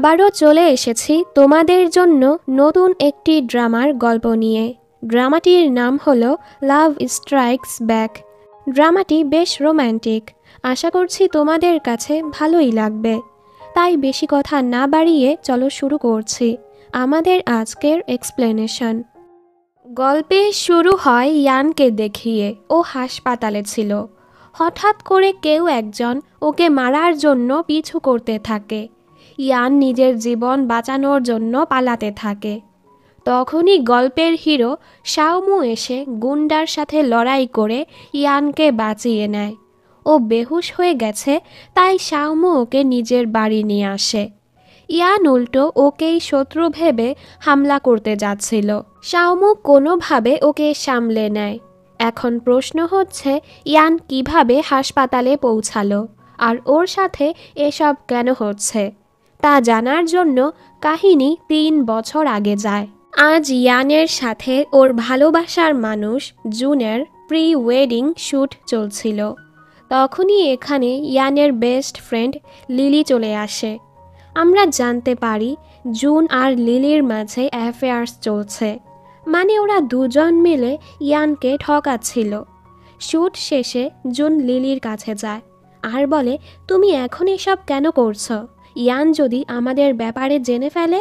আবারও চলে এসেছি তোমাদের জন্য নতুন একটি ড্রামার গল্প নিয়ে ড্রামাটির নাম হল লাভ স্ট্রাইকস ব্যাক ড্রামাটি বেশ রোম্যান্টিক আশা করছি তোমাদের কাছে ভালোই লাগবে তাই বেশি কথা না বাড়িয়ে চলো শুরু করছি আমাদের আজকের এক্সপ্লেনেশন গল্পে শুরু হয় ইয়ানকে দেখিয়ে ও হাসপাতালে ছিল হঠাৎ করে কেউ একজন ওকে মারার জন্য পিছু করতে থাকে ইয়ান নিজের জীবন বাঁচানোর জন্য পালাতে থাকে তখনই গল্পের হিরো শাওমু এসে গুন্ডার সাথে লড়াই করে ইয়ানকে বাঁচিয়ে নেয় ও বেহুশ হয়ে গেছে তাই শাওমু ওকে নিজের বাড়ি নিয়ে আসে ইয়ান উল্টো ওকেই শত্রু ভেবে হামলা করতে যাচ্ছিল শাওমু কোনোভাবে ওকে সামলে নেয় এখন প্রশ্ন হচ্ছে ইয়ান কিভাবে হাসপাতালে পৌঁছালো আর ওর সাথে এসব কেন হচ্ছে তা জানার জন্য কাহিনী তিন বছর আগে যায় আজ ইয়ানের সাথে ওর ভালোবাসার মানুষ জুনের প্রি ওয়েডিং শ্যুট চলছিল তখনই এখানে ইয়ানের বেস্ট ফ্রেন্ড লিলি চলে আসে আমরা জানতে পারি জুন আর লিলির মাঝে অ্যাফেয়ার্স চলছে মানে ওরা দুজন মিলে ইয়ানকে ঠকাচ্ছিল শ্যুট শেষে জুন লিলির কাছে যায় আর বলে তুমি এখন এসব কেন করছো ইয়ান যদি আমাদের ব্যাপারে জেনে ফেলে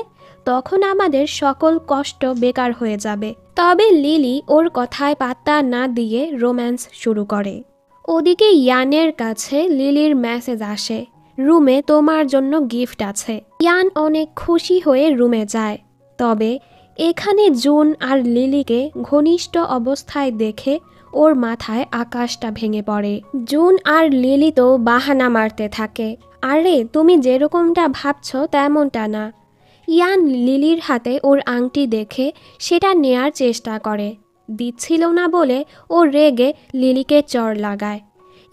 তখন আমাদের সকল কষ্ট বেকার হয়ে যাবে তবে লিলি ওর কথায় পাত্তা না দিয়ে রোম্যান্স শুরু করে ওদিকে ইয়ানের কাছে লিলির মেসেজ আসে রুমে তোমার জন্য গিফট আছে ইয়ান অনেক খুশি হয়ে রুমে যায় তবে এখানে জুন আর লিলিকে ঘনিষ্ঠ অবস্থায় দেখে ওর মাথায় আকাশটা ভেঙে পড়ে জুন আর লিলি তো বাহানা মারতে থাকে আরে তুমি যেরকমটা ভাবছ তেমনটা না ইয়ান লিলির হাতে ওর আংটি দেখে সেটা নেয়ার চেষ্টা করে দিচ্ছিল না বলে ও রেগে লিলিকে চর লাগায়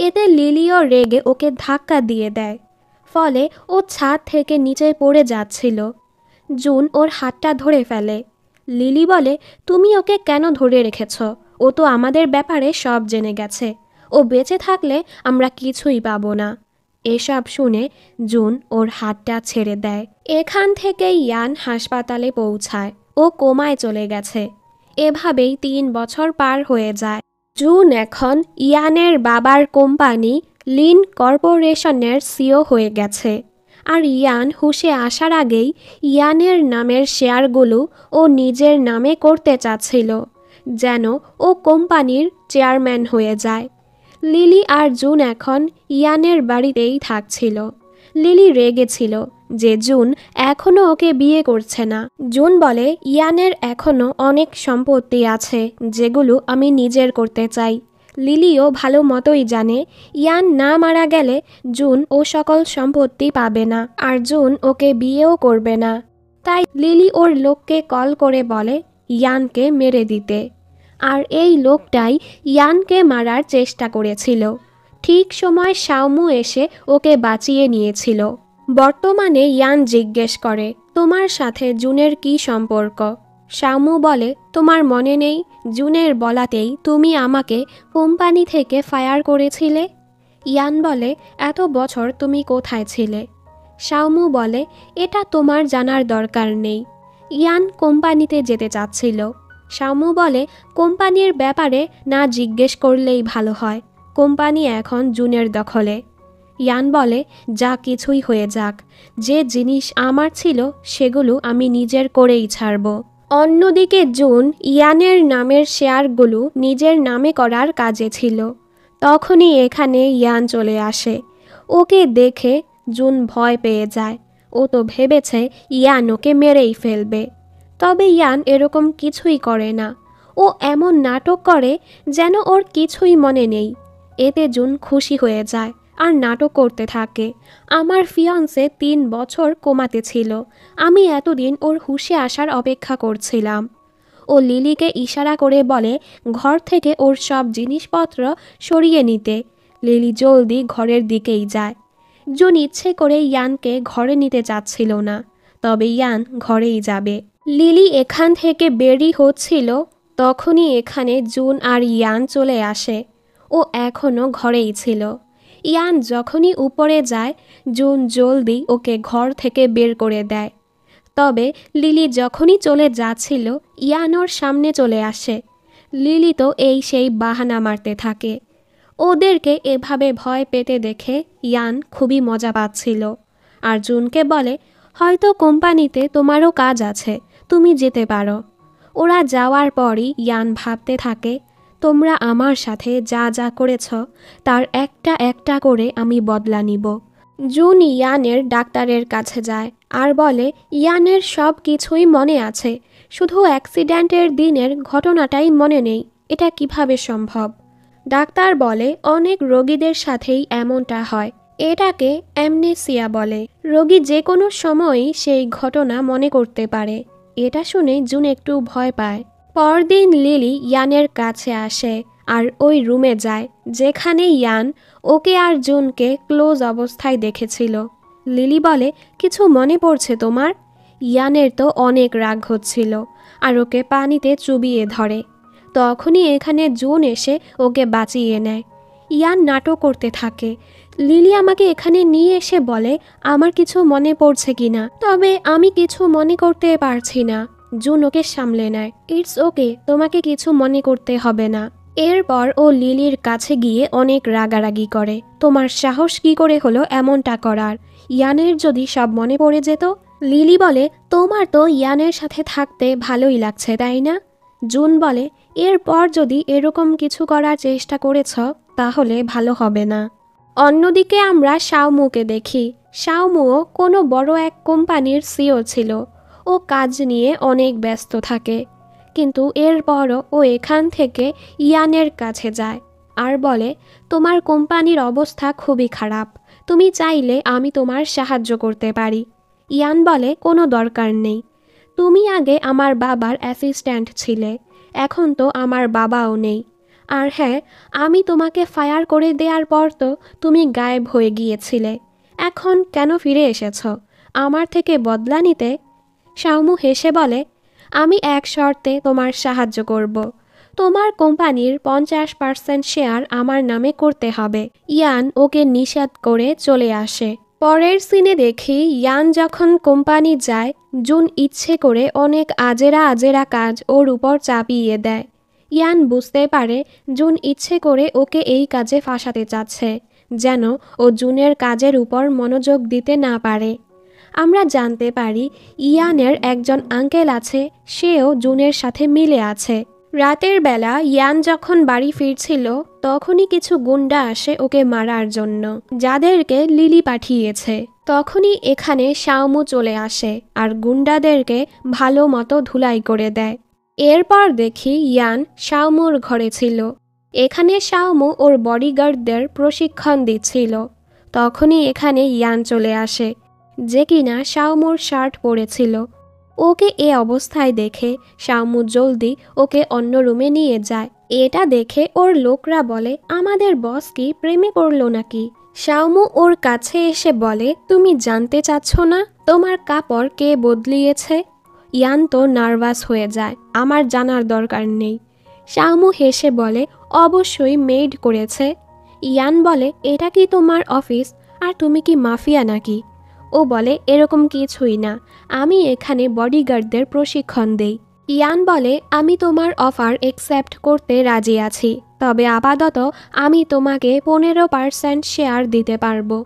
এতে লিলিও রেগে ওকে ধাক্কা দিয়ে দেয় ফলে ও ছাদ থেকে নিচে পড়ে যাচ্ছিল জুন ওর হাতটা ধরে ফেলে লিলি বলে তুমি ওকে কেন ধরে রেখেছ ও তো আমাদের ব্যাপারে সব জেনে গেছে ও বেঁচে থাকলে আমরা কিছুই পাবো না এসব শুনে জুন ওর হাতটা ছেড়ে দেয় এখান থেকে ইয়ান হাসপাতালে পৌঁছায় ও কোমায় চলে গেছে এভাবেই তিন বছর পার হয়ে যায় জুন এখন ইয়ানের বাবার কোম্পানি লিন কর্পোরেশনের সিও হয়ে গেছে আর ইয়ান হুশে আসার আগেই ইয়ানের নামের শেয়ারগুলো ও নিজের নামে করতে চাচ্ছিল যেন ও কোম্পানির চেয়ারম্যান হয়ে যায় লিলি আর জুন এখন ইয়ানের বাড়িতেই থাকছিল লিলি রেগেছিল যে জুন এখনও ওকে বিয়ে করছে না জুন বলে ইয়ানের এখনও অনেক সম্পত্তি আছে যেগুলো আমি নিজের করতে চাই লিলিও ভালো মতোই জানে ইয়ান না মারা গেলে জুন ও সকল সম্পত্তি পাবে না আর জুন ওকে বিয়েও করবে না তাই লিলি ওর লোককে কল করে বলে ইয়ানকে মেরে দিতে আর এই লোকটাই ইয়ানকে মারার চেষ্টা করেছিল ঠিক সময় শাওমু এসে ওকে বাঁচিয়ে নিয়েছিল বর্তমানে ইয়ান জিজ্ঞেস করে তোমার সাথে জুনের কি সম্পর্ক শামু বলে তোমার মনে নেই জুনের বলাতেই তুমি আমাকে কোম্পানি থেকে ফায়ার করেছিলে ইয়ান বলে এত বছর তুমি কোথায় ছিলে শাওমু বলে এটা তোমার জানার দরকার নেই ইয়ান কোম্পানিতে যেতে চাচ্ছিল শামু বলে কোম্পানির ব্যাপারে না জিজ্ঞেস করলেই ভালো হয় কোম্পানি এখন জুনের দখলে ইয়ান বলে যা কিছুই হয়ে যাক যে জিনিস আমার ছিল সেগুলো আমি নিজের করেই ছাড়ব অন্যদিকে জুন ইয়ানের নামের শেয়ারগুলো নিজের নামে করার কাজে ছিল তখনই এখানে ইয়ান চলে আসে ওকে দেখে জুন ভয় পেয়ে যায় ও তো ভেবেছে ইয়ান ওকে মেরেই ফেলবে তবে ইয়ান এরকম কিছুই করে না ও এমন নাটক করে যেন ওর কিছুই মনে নেই এতে জুন খুশি হয়ে যায় আর নাটক করতে থাকে আমার ফিয়ান্সে তিন বছর কমাতে ছিল আমি এতদিন ওর হুশে আসার অপেক্ষা করছিলাম ও লিলিকে ইশারা করে বলে ঘর থেকে ওর সব জিনিসপত্র সরিয়ে নিতে লিলি জলদি ঘরের দিকেই যায় জুন ইচ্ছে করে ইয়ানকে ঘরে নিতে চাচ্ছিল না তবে ইয়ান ঘরেই যাবে লিলি এখান থেকে বেরি হচ্ছিল তখনই এখানে জুন আর ইয়ান চলে আসে ও এখনও ঘরেই ছিল ইয়ান যখনই উপরে যায় জুন জলদি ওকে ঘর থেকে বের করে দেয় তবে লিলি যখনই চলে যাচ্ছিল ইয়ান ওর সামনে চলে আসে লিলি তো এই সেই বাহানা মারতে থাকে ওদেরকে এভাবে ভয় পেতে দেখে ইয়ান খুবই মজা পাচ্ছিল আর জুনকে বলে হয়তো কোম্পানিতে তোমারও কাজ আছে তুমি যেতে পারো ওরা যাওয়ার পরই ইয়ান ভাবতে থাকে তোমরা আমার সাথে যা যা করেছ তার একটা একটা করে আমি বদলা নিব জুন ইয়ানের ডাক্তারের কাছে যায় আর বলে ইয়ানের সব কিছুই মনে আছে শুধু অ্যাক্সিডেন্টের দিনের ঘটনাটাই মনে নেই এটা কিভাবে সম্ভব ডাক্তার বলে অনেক রোগীদের সাথেই এমনটা হয় এটাকে অ্যামনেসিয়া বলে রোগী যে কোনো সময়ই সেই ঘটনা মনে করতে পারে এটা শুনে জুন একটু ভয় পায় পরদিন লিলি ইয়ানের কাছে আসে আর ওই রুমে যায় যেখানে ইয়ান ওকে আর জুনকে ক্লোজ অবস্থায় দেখেছিল লিলি বলে কিছু মনে পড়ছে তোমার ইয়ানের তো অনেক রাগ হচ্ছিল আর ওকে পানিতে চুবিয়ে ধরে তখনই এখানে জুন এসে ওকে বাঁচিয়ে নেয় ইয়ান নাটক করতে থাকে লিলি আমাকে এখানে নিয়ে এসে বলে আমার কিছু মনে পড়ছে কিনা তবে আমি কিছু মনে করতে পারছি না জুন ওকে সামলে নেয় ইটস ওকে তোমাকে কিছু মনে করতে হবে না এরপর ও লিলির কাছে গিয়ে অনেক রাগারাগি করে তোমার সাহস কি করে হলো এমনটা করার ইয়ানের যদি সব মনে পড়ে যেত লিলি বলে তোমার তো ইয়ানের সাথে থাকতে ভালোই লাগছে তাই না জুন বলে এরপর যদি এরকম কিছু করার চেষ্টা করেছ তাহলে ভালো হবে না অন্যদিকে আমরা শাওমুকে দেখি শাওমুও কোনো বড় এক কোম্পানির সিও ছিল ও কাজ নিয়ে অনেক ব্যস্ত থাকে কিন্তু এরপরও ও এখান থেকে ইয়ানের কাছে যায় আর বলে তোমার কোম্পানির অবস্থা খুবই খারাপ তুমি চাইলে আমি তোমার সাহায্য করতে পারি ইয়ান বলে কোনো দরকার নেই তুমি আগে আমার বাবার অ্যাসিস্ট্যান্ট ছিলে এখন তো আমার বাবাও নেই আর হ্যাঁ আমি তোমাকে ফায়ার করে দেওয়ার পর তো তুমি গায়েব হয়ে গিয়েছিলে এখন কেন ফিরে এসেছ আমার থেকে বদলা নিতে শাউমু হেসে বলে আমি এক শর্তে তোমার সাহায্য করব তোমার কোম্পানির পঞ্চাশ পার্সেন্ট শেয়ার আমার নামে করতে হবে ইয়ান ওকে নিষেধ করে চলে আসে পরের সিনে দেখি ইয়ান যখন কোম্পানি যায় জুন ইচ্ছে করে অনেক আজেরা আজেরা কাজ ওর উপর চাপিয়ে দেয় ইয়ান বুঝতে পারে জুন ইচ্ছে করে ওকে এই কাজে ফাঁসাতে চাচ্ছে যেন ও জুনের কাজের উপর মনোযোগ দিতে না পারে আমরা জানতে পারি ইয়ানের একজন আঙ্কেল আছে সেও জুনের সাথে মিলে আছে রাতের বেলা ইয়ান যখন বাড়ি ফিরছিল তখনই কিছু গুন্ডা আসে ওকে মারার জন্য যাদেরকে লিলি পাঠিয়েছে তখনই এখানে শাওমু চলে আসে আর গুন্ডাদেরকে ভালো মতো ধুলাই করে দেয় এরপর দেখি ইয়ান শাওমুর ঘরে ছিল এখানে শাওমু ওর বডিগার্ডদের প্রশিক্ষণ দিচ্ছিল তখনই এখানে ইয়ান চলে আসে যে কিনা শাওমুর শার্ট পরেছিল ওকে এ অবস্থায় দেখে শাওমু জলদি ওকে অন্য রুমে নিয়ে যায় এটা দেখে ওর লোকরা বলে আমাদের বস কি প্রেমে পড়ল নাকি শাওমু ওর কাছে এসে বলে তুমি জানতে চাচ্ছ না তোমার কাপড় কে বদলিয়েছে ইয়ান তো নার্ভাস হয়ে যায় আমার জানার দরকার নেই শামু হেসে বলে অবশ্যই মেড করেছে ইয়ান বলে এটা কি তোমার অফিস আর তুমি কি মাফিয়া নাকি ও বলে এরকম কিছুই না আমি এখানে বডিগার্ডদের প্রশিক্ষণ দেই ইয়ান বলে আমি তোমার অফার একসেপ্ট করতে রাজি আছি তবে আপাতত আমি তোমাকে পনেরো পার্সেন্ট শেয়ার দিতে পারবো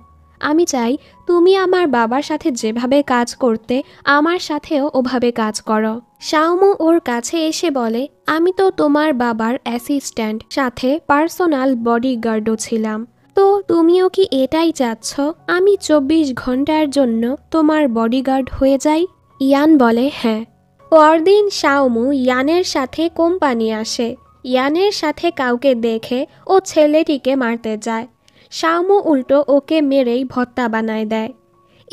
আমি চাই তুমি আমার বাবার সাথে যেভাবে কাজ করতে আমার সাথেও ওভাবে কাজ করো শাওমু ওর কাছে এসে বলে আমি তো তোমার বাবার অ্যাসিস্ট্যান্ট সাথে পার্সোনাল বডিগার্ডও ছিলাম তো তুমিও কি এটাই চাচ্ছ আমি চব্বিশ ঘন্টার জন্য তোমার বডিগার্ড হয়ে যাই ইয়ান বলে হ্যাঁ পরদিন শাওমু ইয়ানের সাথে কোম্পানি আসে ইয়ানের সাথে কাউকে দেখে ও ছেলেটিকে মারতে যায় শামু উল্টো ওকে মেরেই ভত্তা বানায় দেয়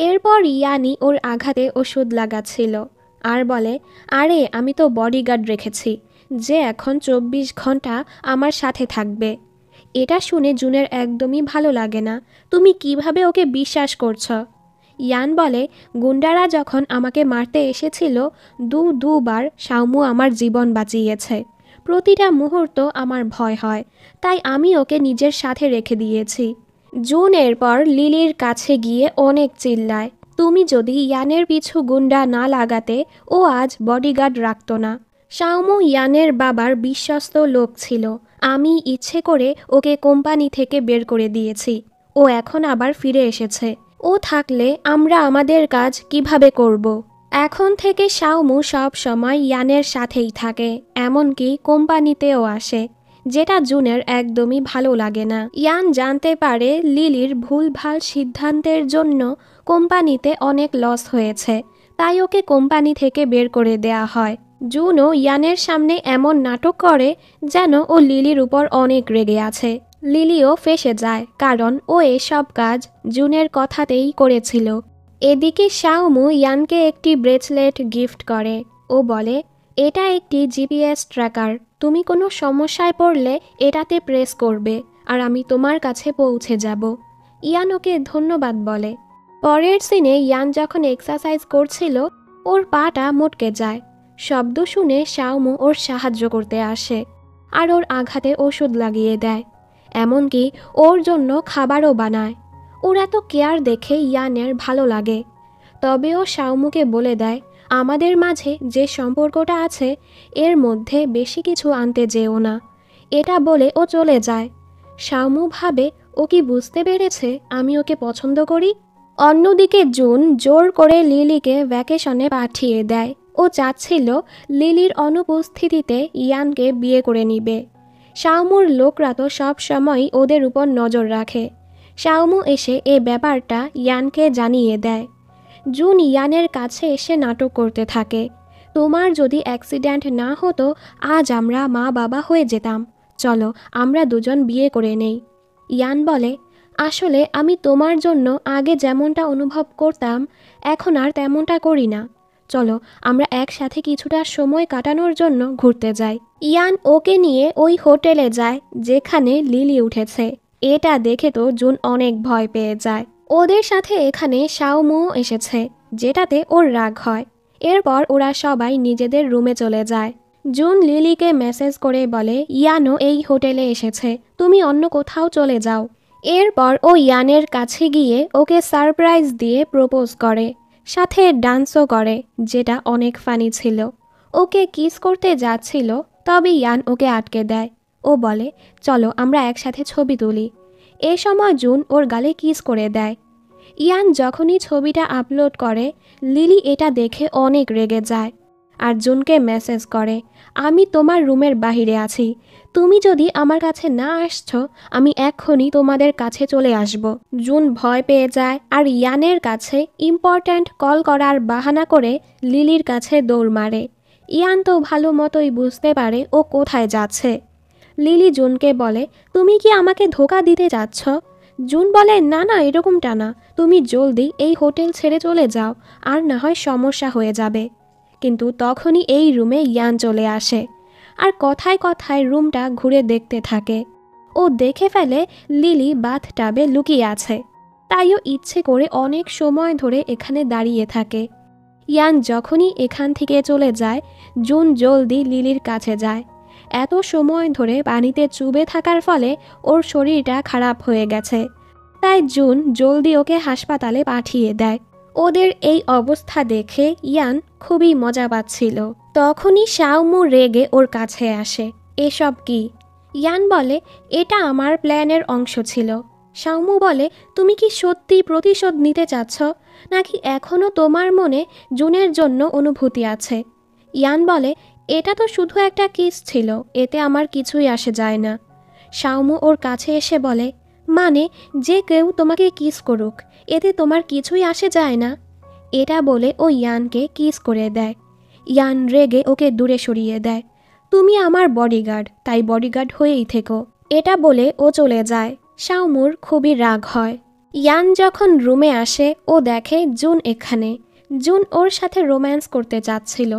এরপর ইয়ানি ওর আঘাতে ওষুধ লাগাচ্ছিল আর বলে আরে আমি তো বডিগার্ড রেখেছি যে এখন চব্বিশ ঘন্টা আমার সাথে থাকবে এটা শুনে জুনের একদমই ভালো লাগে না তুমি কিভাবে ওকে বিশ্বাস করছ ইয়ান বলে গুন্ডারা যখন আমাকে মারতে এসেছিল দু দুবার শামু আমার জীবন বাঁচিয়েছে প্রতিটা মুহূর্ত আমার ভয় হয় তাই আমি ওকে নিজের সাথে রেখে দিয়েছি জুন এরপর লিলির কাছে গিয়ে অনেক চিল্লায় তুমি যদি ইয়ানের পিছু গুন্ডা না লাগাতে ও আজ বডিগার্ড রাখত না শাওমু ইয়ানের বাবার বিশ্বস্ত লোক ছিল আমি ইচ্ছে করে ওকে কোম্পানি থেকে বের করে দিয়েছি ও এখন আবার ফিরে এসেছে ও থাকলে আমরা আমাদের কাজ কিভাবে করব এখন থেকে শাওমু সব সময় ইয়ানের সাথেই থাকে এমনকি কোম্পানিতেও আসে যেটা জুনের একদমই ভালো লাগে না ইয়ান জানতে পারে লিলির ভুলভাল সিদ্ধান্তের জন্য কোম্পানিতে অনেক লস হয়েছে তাই ওকে কোম্পানি থেকে বের করে দেয়া হয় জুনও ইয়ানের সামনে এমন নাটক করে যেন ও লিলির উপর অনেক রেগে আছে লিলিও ফেসে যায় কারণ ও এসব কাজ জুনের কথাতেই করেছিল এদিকে শাওমু ইয়ানকে একটি ব্রেসলেট গিফট করে ও বলে এটা একটি জিপিএস ট্র্যাকার তুমি কোনো সমস্যায় পড়লে এটাতে প্রেস করবে আর আমি তোমার কাছে পৌঁছে যাব ইয়ান ওকে ধন্যবাদ বলে পরের সিনে ইয়ান যখন এক্সারসাইজ করছিল ওর পাটা মটকে যায় শব্দ শুনে শাওমু ওর সাহায্য করতে আসে আর ওর আঘাতে ওষুধ লাগিয়ে দেয় এমনকি ওর জন্য খাবারও বানায় ওর এত কেয়ার দেখে ইয়ানের ভালো লাগে তবে ও বলে দেয় আমাদের মাঝে যে সম্পর্কটা আছে এর মধ্যে বেশি কিছু আনতে যেও না এটা বলে ও চলে যায় শাওমু ভাবে ও কি বুঝতে পেরেছে আমি ওকে পছন্দ করি অন্যদিকে জুন জোর করে লিলিকে ভ্যাকেশনে পাঠিয়ে দেয় ও চাচ্ছিল লিলির অনুপস্থিতিতে ইয়ানকে বিয়ে করে নিবে শাওমুর লোকরা তো সব সময় ওদের উপর নজর রাখে শাওমু এসে এ ব্যাপারটা ইয়ানকে জানিয়ে দেয় জুন ইয়ানের কাছে এসে নাটক করতে থাকে তোমার যদি অ্যাক্সিডেন্ট না হতো আজ আমরা মা বাবা হয়ে যেতাম চলো আমরা দুজন বিয়ে করে নেই ইয়ান বলে আসলে আমি তোমার জন্য আগে যেমনটা অনুভব করতাম এখন আর তেমনটা করি না চলো আমরা একসাথে কিছুটা সময় কাটানোর জন্য ঘুরতে যাই ইয়ান ওকে নিয়ে ওই হোটেলে যায় যেখানে লিলি উঠেছে এটা দেখে তো জুন অনেক ভয় পেয়ে যায় ওদের সাথে এখানে শাওমো এসেছে যেটাতে ওর রাগ হয় এরপর ওরা সবাই নিজেদের রুমে চলে যায় জুন লিলিকে মেসেজ করে বলে ইয়ানো এই হোটেলে এসেছে তুমি অন্য কোথাও চলে যাও এরপর ও ইয়ানের কাছে গিয়ে ওকে সারপ্রাইজ দিয়ে প্রপোজ করে সাথে ডান্সও করে যেটা অনেক ফানি ছিল ওকে কিস করতে যাচ্ছিল তবে ইয়ান ওকে আটকে দেয় ও বলে চলো আমরা একসাথে ছবি তুলি এ সময় জুন ওর গালে কিস করে দেয় ইয়ান যখনই ছবিটা আপলোড করে লিলি এটা দেখে অনেক রেগে যায় আর জুনকে মেসেজ করে আমি তোমার রুমের বাহিরে আছি তুমি যদি আমার কাছে না আসছ আমি এখনই তোমাদের কাছে চলে আসব জুন ভয় পেয়ে যায় আর ইয়ানের কাছে ইম্পর্ট্যান্ট কল করার বাহানা করে লিলির কাছে দৌড় মারে ইয়ান তো ভালো মতোই বুঝতে পারে ও কোথায় যাচ্ছে লিলি জুনকে বলে তুমি কি আমাকে ধোকা দিতে যাচ্ছ জুন বলে না না এরকমটা না তুমি জলদি এই হোটেল ছেড়ে চলে যাও আর না হয় সমস্যা হয়ে যাবে কিন্তু তখনই এই রুমে ইয়ান চলে আসে আর কথায় কথায় রুমটা ঘুরে দেখতে থাকে ও দেখে ফেলে লিলি বাথ টাবে লুকিয়ে আছে তাইও ইচ্ছে করে অনেক সময় ধরে এখানে দাঁড়িয়ে থাকে ইয়ান যখনই এখান থেকে চলে যায় জুন জলদি লিলির কাছে যায় এত সময় ধরে পানিতে চুবে থাকার ফলে ওর শরীরটা খারাপ হয়ে গেছে তাই জুন জলদি ওকে হাসপাতালে পাঠিয়ে দেয় ওদের এই অবস্থা দেখে ইয়ান খুবই মজা পাচ্ছিল তখনই শাওমু রেগে ওর কাছে আসে এসব কি ইয়ান বলে এটা আমার প্ল্যানের অংশ ছিল শাওমু বলে তুমি কি সত্যি প্রতিশোধ নিতে চাচ্ছ নাকি এখনও তোমার মনে জুনের জন্য অনুভূতি আছে ইয়ান বলে এটা তো শুধু একটা কিস ছিল এতে আমার কিছুই আসে যায় না শাওমু ওর কাছে এসে বলে মানে যে কেউ তোমাকে কিস করুক এতে তোমার কিছুই আসে যায় না এটা বলে ও ইয়ানকে কিস করে দেয় ইয়ান রেগে ওকে দূরে সরিয়ে দেয় তুমি আমার বডিগার্ড তাই বডিগার্ড হয়েই থেকো এটা বলে ও চলে যায় শাওমুর খুবই রাগ হয় ইয়ান যখন রুমে আসে ও দেখে জুন এখানে জুন ওর সাথে রোম্যান্স করতে চাচ্ছিল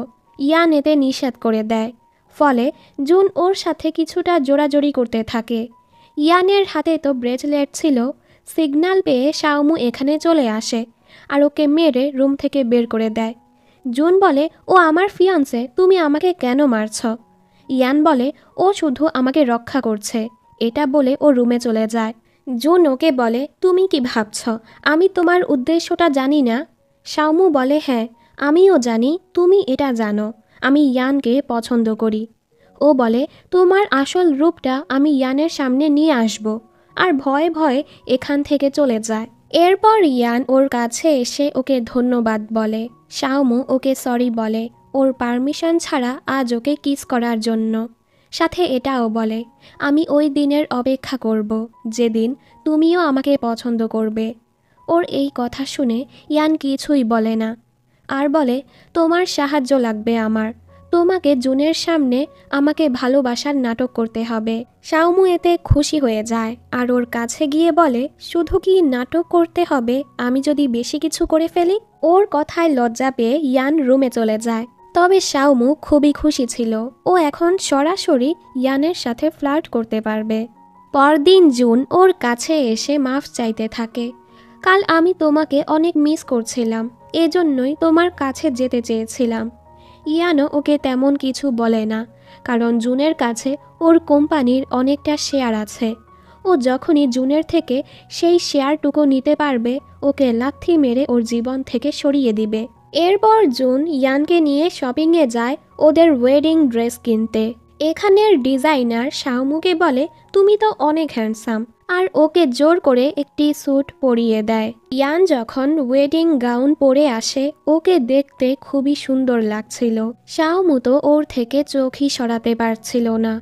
ইয়ান এতে নিষেধ করে দেয় ফলে জুন ওর সাথে কিছুটা জোড়াজড়ি করতে থাকে ইয়ানের হাতে তো ব্রেজলেট ছিল সিগনাল পেয়ে শাওমু এখানে চলে আসে আর ওকে মেরে রুম থেকে বের করে দেয় জুন বলে ও আমার ফিয়ান্সে তুমি আমাকে কেন মারছ ইয়ান বলে ও শুধু আমাকে রক্ষা করছে এটা বলে ও রুমে চলে যায় জুন ওকে বলে তুমি কি ভাবছ আমি তোমার উদ্দেশ্যটা জানি না শাওমু বলে হ্যাঁ আমিও জানি তুমি এটা জানো আমি ইয়ানকে পছন্দ করি ও বলে তোমার আসল রূপটা আমি ইয়ানের সামনে নিয়ে আসব আর ভয়ে ভয়ে এখান থেকে চলে যায় এরপর ইয়ান ওর কাছে এসে ওকে ধন্যবাদ বলে শাওমু ওকে সরি বলে ওর পারমিশন ছাড়া আজ ওকে কিস করার জন্য সাথে এটাও বলে আমি ওই দিনের অপেক্ষা করব যেদিন তুমিও আমাকে পছন্দ করবে ওর এই কথা শুনে ইয়ান কিছুই বলে না আর বলে তোমার সাহায্য লাগবে আমার তোমাকে জুনের সামনে আমাকে ভালোবাসার নাটক করতে হবে শাওমু এতে খুশি হয়ে যায় আর ওর কাছে গিয়ে বলে শুধু কি নাটক করতে হবে আমি যদি বেশি কিছু করে ফেলি ওর কথায় লজ্জা পেয়ে ইয়ান রুমে চলে যায় তবে শাওমু খুবই খুশি ছিল ও এখন সরাসরি ইয়ানের সাথে ফ্লার্ট করতে পারবে পরদিন জুন ওর কাছে এসে মাফ চাইতে থাকে কাল আমি তোমাকে অনেক মিস করছিলাম এজন্যই তোমার কাছে যেতে চেয়েছিলাম ইয়ানো ওকে তেমন কিছু বলে না কারণ জুনের কাছে ওর কোম্পানির অনেকটা শেয়ার আছে ও যখনই জুনের থেকে সেই শেয়ারটুকু নিতে পারবে ওকে লাথি মেরে ওর জীবন থেকে সরিয়ে দিবে এরপর জুন ইয়ানকে নিয়ে শপিংয়ে যায় ওদের ওয়েডিং ড্রেস কিনতে এখানের ডিজাইনার শাহমুকে বলে তুমি তো অনেক হ্যান্ডসাম আর ওকে জোর করে একটি স্যুট পরিয়ে দেয় ইয়ান যখন ওয়েডিং গাউন পরে আসে ওকে দেখতে খুবই সুন্দর লাগছিল শাওমুতো ওর থেকে চোখই সরাতে পারছিল না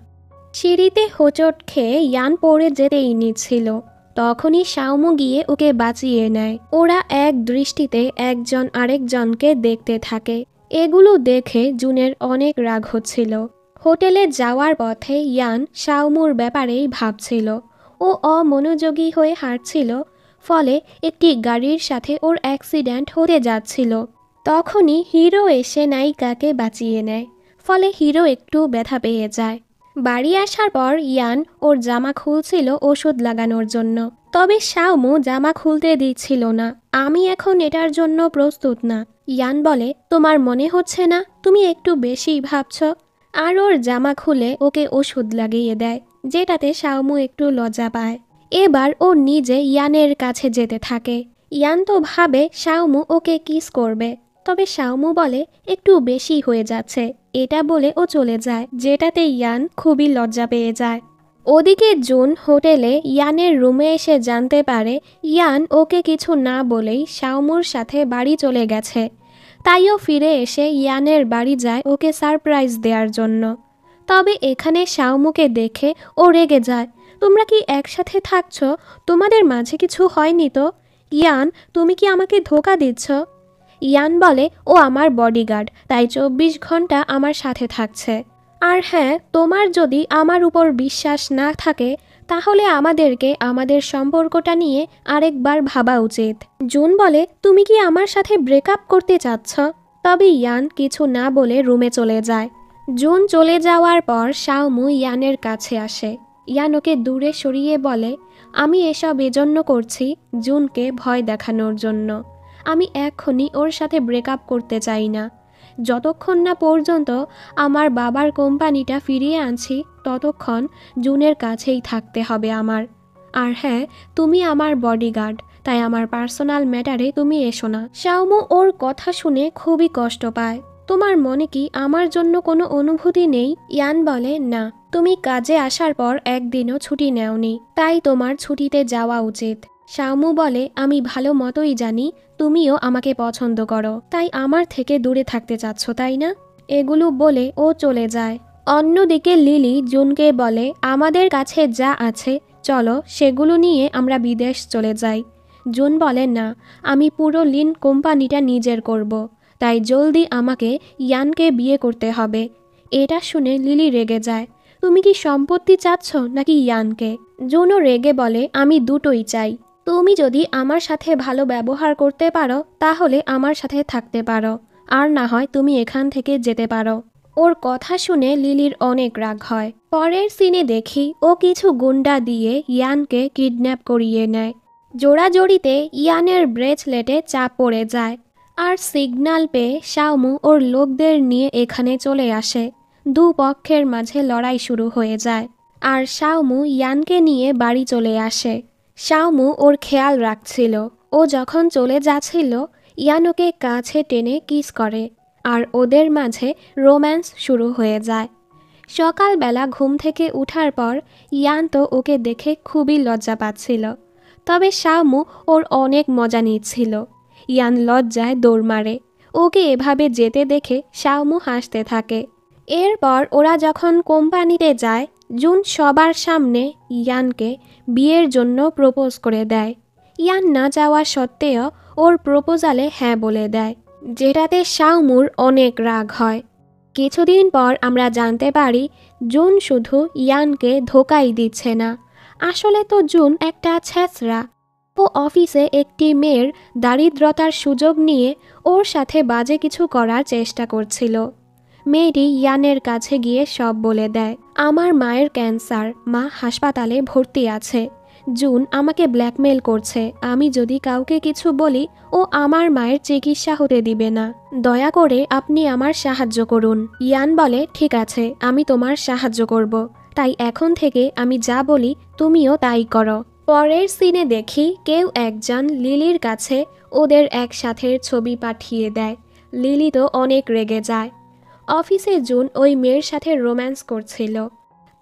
সিঁড়িতে হোঁচট খেয়ে ইয়ান পড়ে যেতেই নিচ্ছিল তখনই শাওমু গিয়ে ওকে বাঁচিয়ে নেয় ওরা এক দৃষ্টিতে একজন আরেকজনকে দেখতে থাকে এগুলো দেখে জুনের অনেক রাগ হচ্ছিল হোটেলে যাওয়ার পথে ইয়ান শাওমুর ব্যাপারেই ভাবছিল ও অমনোযোগী হয়ে হাঁটছিল ফলে একটি গাড়ির সাথে ওর অ্যাক্সিডেন্ট হতে যাচ্ছিল তখনই হিরো এসে নায়িকাকে বাঁচিয়ে নেয় ফলে হিরো একটু ব্যথা পেয়ে যায় বাড়ি আসার পর ইয়ান ওর জামা খুলছিল ওষুধ লাগানোর জন্য তবে শাওমু জামা খুলতে দিচ্ছিল না আমি এখন এটার জন্য প্রস্তুত না ইয়ান বলে তোমার মনে হচ্ছে না তুমি একটু বেশি ভাবছ আর ওর জামা খুলে ওকে ওষুধ লাগিয়ে দেয় যেটাতে শাওমু একটু লজ্জা পায় এবার ও নিজে ইয়ানের কাছে যেতে থাকে ইয়ান তো ভাবে শাওমু ওকে কিস করবে তবে শাওমু বলে একটু বেশি হয়ে যাচ্ছে এটা বলে ও চলে যায় যেটাতে ইয়ান খুবই লজ্জা পেয়ে যায় ওদিকে জুন হোটেলে ইয়ানের রুমে এসে জানতে পারে ইয়ান ওকে কিছু না বলেই শাওমুর সাথে বাড়ি চলে গেছে তাইও ফিরে এসে ইয়ানের বাড়ি যায় ওকে সারপ্রাইজ দেওয়ার জন্য তবে এখানে শাওমুকে দেখে ও রেগে যায় তোমরা কি একসাথে থাকছ তোমাদের মাঝে কিছু হয়নি তো ইয়ান তুমি কি আমাকে ধোকা দিচ্ছ ইয়ান বলে ও আমার বডিগার্ড তাই চব্বিশ ঘন্টা আমার সাথে থাকছে আর হ্যাঁ তোমার যদি আমার উপর বিশ্বাস না থাকে তাহলে আমাদেরকে আমাদের সম্পর্কটা নিয়ে আরেকবার ভাবা উচিত জুন বলে তুমি কি আমার সাথে ব্রেকআপ করতে চাচ্ছ তবে ইয়ান কিছু না বলে রুমে চলে যায় জুন চলে যাওয়ার পর শাওমু ইয়ানের কাছে আসে ইয়ান ওকে দূরে সরিয়ে বলে আমি এসব এজন্য করছি জুনকে ভয় দেখানোর জন্য আমি এখনই ওর সাথে ব্রেকআপ করতে চাই না যতক্ষণ না পর্যন্ত আমার বাবার কোম্পানিটা ফিরিয়ে আনছি ততক্ষণ জুনের কাছেই থাকতে হবে আমার আর হ্যাঁ তুমি আমার বডিগার্ড তাই আমার পার্সোনাল ম্যাটারে তুমি এসো না শাওমু ওর কথা শুনে খুবই কষ্ট পায় তোমার মনে কি আমার জন্য কোনো অনুভূতি নেই ইয়ান বলে না তুমি কাজে আসার পর একদিনও ছুটি নেওনি তাই তোমার ছুটিতে যাওয়া উচিত শামু বলে আমি ভালো মতোই জানি তুমিও আমাকে পছন্দ করো তাই আমার থেকে দূরে থাকতে চাচ্ছ তাই না এগুলো বলে ও চলে যায় অন্যদিকে লিলি জুনকে বলে আমাদের কাছে যা আছে চলো সেগুলো নিয়ে আমরা বিদেশ চলে যাই জুন বলে না আমি পুরো লিন কোম্পানিটা নিজের করব। তাই জলদি আমাকে ইয়ানকে বিয়ে করতে হবে এটা শুনে লিলি রেগে যায় তুমি কি সম্পত্তি চাচ্ছ নাকি ইয়ানকে জুনও রেগে বলে আমি দুটোই চাই তুমি যদি আমার সাথে ভালো ব্যবহার করতে পারো তাহলে আমার সাথে থাকতে পারো আর না হয় তুমি এখান থেকে যেতে পারো ওর কথা শুনে লিলির অনেক রাগ হয় পরের সিনে দেখি ও কিছু গুন্ডা দিয়ে ইয়ানকে কিডন্যাপ করিয়ে নেয় জোড়াজড়িতে ইয়ানের ব্রেচলেটে চাপ পড়ে যায় আর সিগনাল পেয়ে শাওমু ওর লোকদের নিয়ে এখানে চলে আসে দু পক্ষের মাঝে লড়াই শুরু হয়ে যায় আর শাওমু ইয়ানকে নিয়ে বাড়ি চলে আসে শাওমু ওর খেয়াল রাখছিল ও যখন চলে যাচ্ছিল ইয়ানুকে কাছে টেনে কিস করে আর ওদের মাঝে রোম্যান্স শুরু হয়ে যায় সকালবেলা ঘুম থেকে উঠার পর ইয়ান তো ওকে দেখে খুবই লজ্জা পাচ্ছিল তবে শামু ওর অনেক মজা নিচ্ছিল ইয়ান লজ্জায় দৌড় মারে ওকে এভাবে যেতে দেখে শামু হাসতে থাকে এরপর ওরা যখন কোম্পানিতে যায় জুন সবার সামনে ইয়ানকে বিয়ের জন্য প্রপোজ করে দেয় ইয়ান না যাওয়া সত্ত্বেও ওর প্রপোজালে হ্যাঁ বলে দেয় যেটাতে শাওমুর অনেক রাগ হয় কিছুদিন পর আমরা জানতে পারি জুন শুধু ইয়ানকে ধোকাই দিচ্ছে না আসলে তো জুন একটা ছ্যাঁচড়া ও অফিসে একটি মেয়ের দারিদ্রতার সুযোগ নিয়ে ওর সাথে বাজে কিছু করার চেষ্টা করছিল মেয়েটি ইয়ানের কাছে গিয়ে সব বলে দেয় আমার মায়ের ক্যান্সার মা হাসপাতালে ভর্তি আছে জুন আমাকে ব্ল্যাকমেল করছে আমি যদি কাউকে কিছু বলি ও আমার মায়ের চিকিৎসা হতে দিবে না দয়া করে আপনি আমার সাহায্য করুন ইয়ান বলে ঠিক আছে আমি তোমার সাহায্য করব তাই এখন থেকে আমি যা বলি তুমিও তাই করো পরের সিনে দেখি কেউ একজন লিলির কাছে ওদের একসাথের ছবি পাঠিয়ে দেয় লিলি তো অনেক রেগে যায় অফিসে জুন ওই মেয়ের সাথে রোম্যান্স করছিল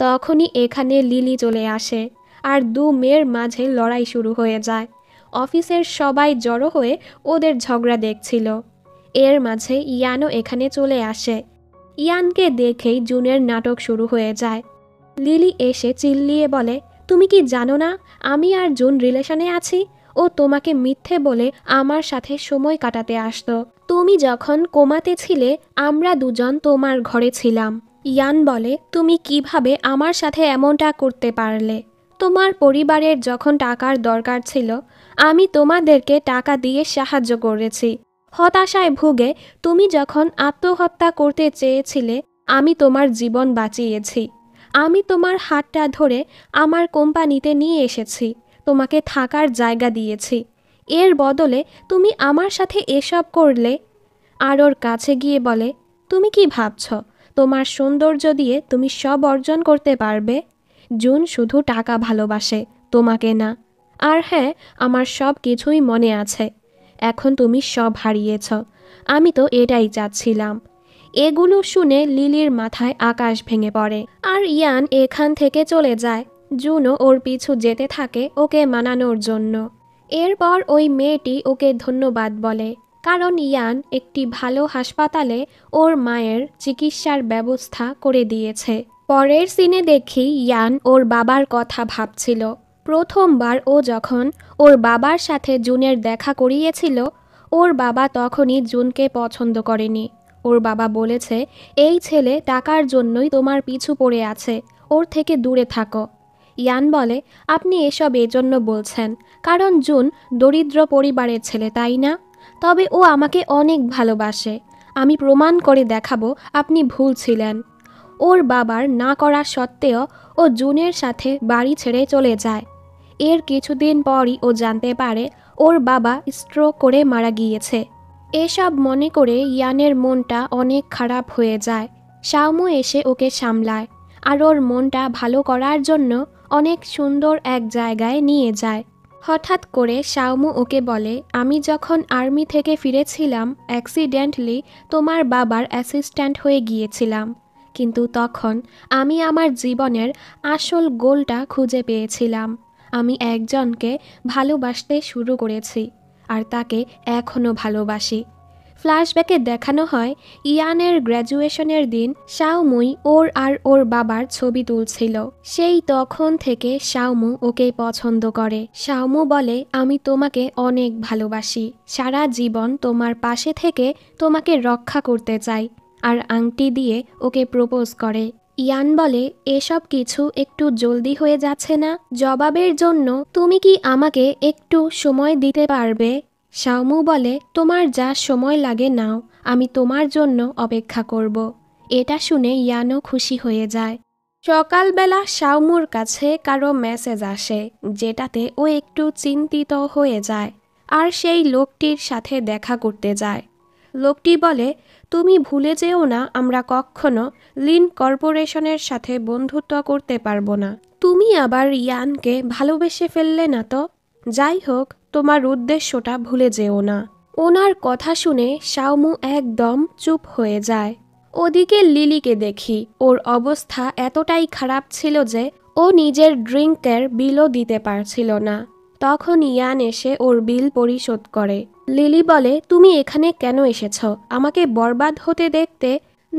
তখনই এখানে লিলি চলে আসে আর দু মেয়ের মাঝে লড়াই শুরু হয়ে যায় অফিসের সবাই জড়ো হয়ে ওদের ঝগড়া দেখছিল এর মাঝে ইয়ানও এখানে চলে আসে ইয়ানকে দেখেই জুনের নাটক শুরু হয়ে যায় লিলি এসে চিল্লিয়ে বলে তুমি কি জানো না আমি আর জুন রিলেশনে আছি ও তোমাকে মিথ্যে বলে আমার সাথে সময় কাটাতে আসতো তুমি যখন কোমাতে ছিলে আমরা দুজন তোমার ঘরে ছিলাম ইয়ান বলে তুমি কিভাবে আমার সাথে এমনটা করতে পারলে তোমার পরিবারের যখন টাকার দরকার ছিল আমি তোমাদেরকে টাকা দিয়ে সাহায্য করেছি হতাশায় ভুগে তুমি যখন আত্মহত্যা করতে চেয়েছিলে আমি তোমার জীবন বাঁচিয়েছি আমি তোমার হাতটা ধরে আমার কোম্পানিতে নিয়ে এসেছি তোমাকে থাকার জায়গা দিয়েছি এর বদলে তুমি আমার সাথে এসব করলে আর ওর কাছে গিয়ে বলে তুমি কি ভাবছ তোমার সৌন্দর্য দিয়ে তুমি সব অর্জন করতে পারবে জুন শুধু টাকা ভালোবাসে তোমাকে না আর হ্যাঁ আমার সব কিছুই মনে আছে এখন তুমি সব হারিয়েছ আমি তো এটাই চাচ্ছিলাম এগুলো শুনে লিলির মাথায় আকাশ ভেঙে পড়ে আর ইয়ান এখান থেকে চলে যায় জুনও ওর পিছু যেতে থাকে ওকে মানানোর জন্য এরপর ওই মেয়েটি ওকে ধন্যবাদ বলে কারণ ইয়ান একটি ভালো হাসপাতালে ওর মায়ের চিকিৎসার ব্যবস্থা করে দিয়েছে পরের সিনে দেখি ইয়ান ওর বাবার কথা ভাবছিল প্রথমবার ও যখন ওর বাবার সাথে জুনের দেখা করিয়েছিল ওর বাবা তখনই জুনকে পছন্দ করেনি ওর বাবা বলেছে এই ছেলে টাকার জন্যই তোমার পিছু পড়ে আছে ওর থেকে দূরে থাকো ইয়ান বলে আপনি এসব এজন্য বলছেন কারণ জুন দরিদ্র পরিবারের ছেলে তাই না তবে ও আমাকে অনেক ভালোবাসে আমি প্রমাণ করে দেখাবো আপনি ভুল ছিলেন ওর বাবার না করা সত্ত্বেও ও জুনের সাথে বাড়ি ছেড়ে চলে যায় এর কিছুদিন পরই ও জানতে পারে ওর বাবা স্ট্রোক করে মারা গিয়েছে এসব মনে করে ইয়ানের মনটা অনেক খারাপ হয়ে যায় শাওমু এসে ওকে সামলায় আর ওর মনটা ভালো করার জন্য অনেক সুন্দর এক জায়গায় নিয়ে যায় হঠাৎ করে শাওমু ওকে বলে আমি যখন আর্মি থেকে ফিরেছিলাম অ্যাক্সিডেন্টলি তোমার বাবার অ্যাসিস্ট্যান্ট হয়ে গিয়েছিলাম কিন্তু তখন আমি আমার জীবনের আসল গোলটা খুঁজে পেয়েছিলাম আমি একজনকে ভালোবাসতে শুরু করেছি আর তাকে এখনও ভালোবাসি ফ্ল্যাশব্যাকে দেখানো হয় ইয়ানের গ্র্যাজুয়েশনের দিন শাওমুই ওর আর ওর বাবার ছবি তুলছিল সেই তখন থেকে শাওমু ওকে পছন্দ করে শাওমু বলে আমি তোমাকে অনেক ভালোবাসি সারা জীবন তোমার পাশে থেকে তোমাকে রক্ষা করতে চাই আর আংটি দিয়ে ওকে প্রপোজ করে ইয়ান বলে এসব কিছু একটু জলদি হয়ে যাচ্ছে না জবাবের জন্য তুমি কি আমাকে একটু সময় দিতে পারবে শাওমু বলে তোমার যা সময় লাগে নাও আমি তোমার জন্য অপেক্ষা করব এটা শুনে ইয়ানো খুশি হয়ে যায় সকালবেলা শাওমুর কাছে কারো মেসেজ আসে যেটাতে ও একটু চিন্তিত হয়ে যায় আর সেই লোকটির সাথে দেখা করতে যায় লোকটি বলে তুমি ভুলে যেও না আমরা কখনো লিন কর্পোরেশনের সাথে বন্ধুত্ব করতে পারবো না তুমি আবার ইয়ানকে ভালোবেসে ফেললে না তো যাই হোক তোমার উদ্দেশ্যটা ভুলে যেও না ওনার কথা শুনে শাওমু একদম চুপ হয়ে যায় ওদিকে লিলিকে দেখি ওর অবস্থা এতটাই খারাপ ছিল যে ও নিজের ড্রিঙ্কের বিলও দিতে পারছিল না তখন ইয়ান এসে ওর বিল পরিশোধ করে লিলি বলে তুমি এখানে কেন এসেছ আমাকে বরবাদ হতে দেখতে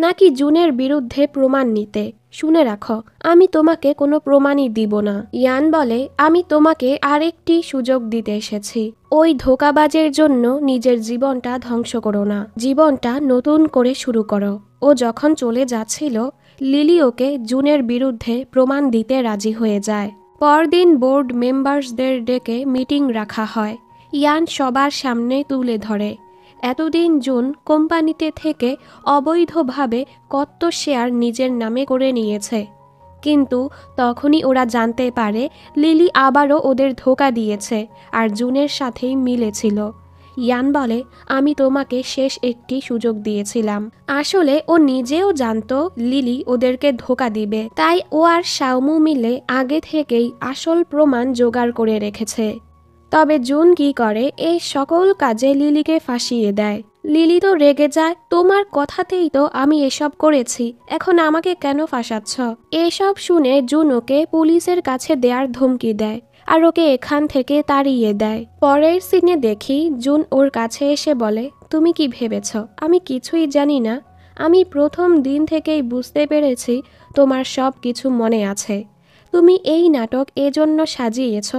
নাকি জুনের বিরুদ্ধে প্রমাণ নিতে শুনে রাখো আমি তোমাকে কোনো প্রমাণই দিব না ইয়ান বলে আমি তোমাকে আরেকটি সুযোগ দিতে এসেছি ওই ধোকাবাজের জন্য নিজের জীবনটা ধ্বংস করো না জীবনটা নতুন করে শুরু করো ও যখন চলে যাচ্ছিল লিলি ওকে জুনের বিরুদ্ধে প্রমাণ দিতে রাজি হয়ে যায় পরদিন বোর্ড মেম্বার্সদের ডেকে মিটিং রাখা হয় ইয়ান সবার সামনে তুলে ধরে এতদিন জুন কোম্পানিতে থেকে অবৈধভাবে কত শেয়ার নিজের নামে করে নিয়েছে কিন্তু তখনই ওরা জানতে পারে লিলি আবারও ওদের ধোকা দিয়েছে আর জুনের সাথেই মিলেছিল ইয়ান বলে আমি তোমাকে শেষ একটি সুযোগ দিয়েছিলাম আসলে ও নিজেও জানতো লিলি ওদেরকে ধোকা দিবে তাই ও আর শাওমু মিলে আগে থেকেই আসল প্রমাণ জোগাড় করে রেখেছে তবে জুন কি করে এই সকল কাজে লিলিকে ফাঁসিয়ে দেয় লিলি তো রেগে যায় তোমার কথাতেই তো আমি এসব করেছি এখন আমাকে কেন ফাঁসাচ্ছ এসব শুনে জুন ওকে পুলিশের কাছে দেয়ার ধমকি দেয় আর ওকে এখান থেকে তাড়িয়ে দেয় পরের সিনে দেখি জুন ওর কাছে এসে বলে তুমি কি ভেবেছ আমি কিছুই জানি না আমি প্রথম দিন থেকেই বুঝতে পেরেছি তোমার সব কিছু মনে আছে তুমি এই নাটক এজন্য সাজিয়েছ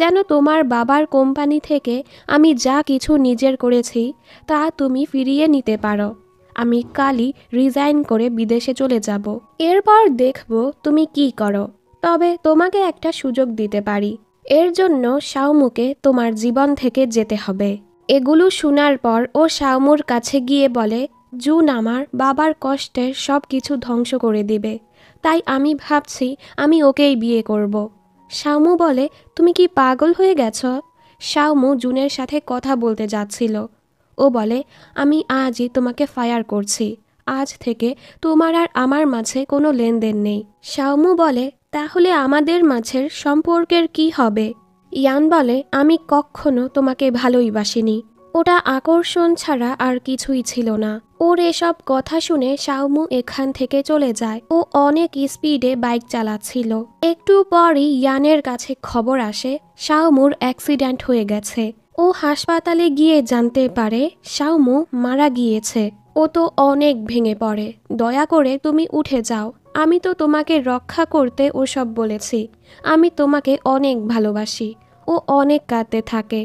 যেন তোমার বাবার কোম্পানি থেকে আমি যা কিছু নিজের করেছি তা তুমি ফিরিয়ে নিতে পারো আমি কালই রিজাইন করে বিদেশে চলে যাব এরপর দেখব তুমি কি করো তবে তোমাকে একটা সুযোগ দিতে পারি এর জন্য শাওমুকে তোমার জীবন থেকে যেতে হবে এগুলো শোনার পর ও শাওমুর কাছে গিয়ে বলে জুন আমার বাবার কষ্টের সব কিছু ধ্বংস করে দিবে তাই আমি ভাবছি আমি ওকেই বিয়ে করব। শাওমু বলে তুমি কি পাগল হয়ে গেছ শাওমু জুনের সাথে কথা বলতে যাচ্ছিল ও বলে আমি আজই তোমাকে ফায়ার করছি আজ থেকে তোমার আর আমার মাঝে কোনো লেনদেন নেই শাওমু বলে তাহলে আমাদের মাঝের সম্পর্কের কি হবে ইয়ান বলে আমি কখনো তোমাকে ভালোই বাসিনি ওটা আকর্ষণ ছাড়া আর কিছুই ছিল না ওর এসব কথা শুনে শাওমু এখান থেকে চলে যায় ও অনেক স্পিডে বাইক চালাচ্ছিল একটু পরই ইয়ানের কাছে খবর আসে শাওমুর অ্যাক্সিডেন্ট হয়ে গেছে ও হাসপাতালে গিয়ে জানতে পারে শাওমু মারা গিয়েছে ও তো অনেক ভেঙে পড়ে দয়া করে তুমি উঠে যাও আমি তো তোমাকে রক্ষা করতে ওসব বলেছি আমি তোমাকে অনেক ভালোবাসি ও অনেক কাঁদতে থাকে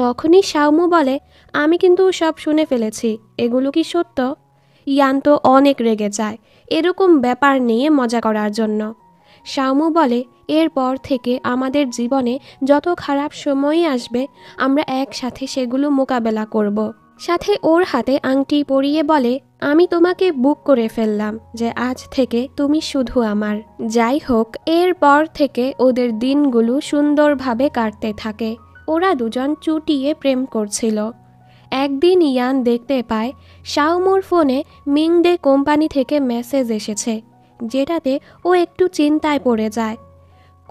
তখনই শাওমু বলে আমি কিন্তু সব শুনে ফেলেছি এগুলো কি সত্য ইয়ান তো অনেক রেগে যায় এরকম ব্যাপার নিয়ে মজা করার জন্য শাওমু বলে এরপর থেকে আমাদের জীবনে যত খারাপ সময়ই আসবে আমরা একসাথে সেগুলো মোকাবেলা করব। সাথে ওর হাতে আংটি পরিয়ে বলে আমি তোমাকে বুক করে ফেললাম যে আজ থেকে তুমি শুধু আমার যাই হোক এরপর থেকে ওদের দিনগুলো সুন্দরভাবে কাটতে থাকে ওরা দুজন চুটিয়ে প্রেম করছিল একদিন ইয়ান দেখতে পায় শাওমোর ফোনে মিংডে কোম্পানি থেকে মেসেজ এসেছে যেটাতে ও একটু চিন্তায় পড়ে যায়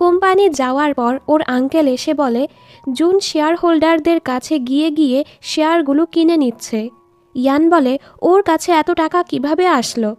কোম্পানি যাওয়ার পর ওর আঙ্কেল এসে বলে জুন শেয়ার হোল্ডারদের কাছে গিয়ে গিয়ে শেয়ারগুলো কিনে নিচ্ছে ইয়ান বলে ওর কাছে এত টাকা কিভাবে আসলো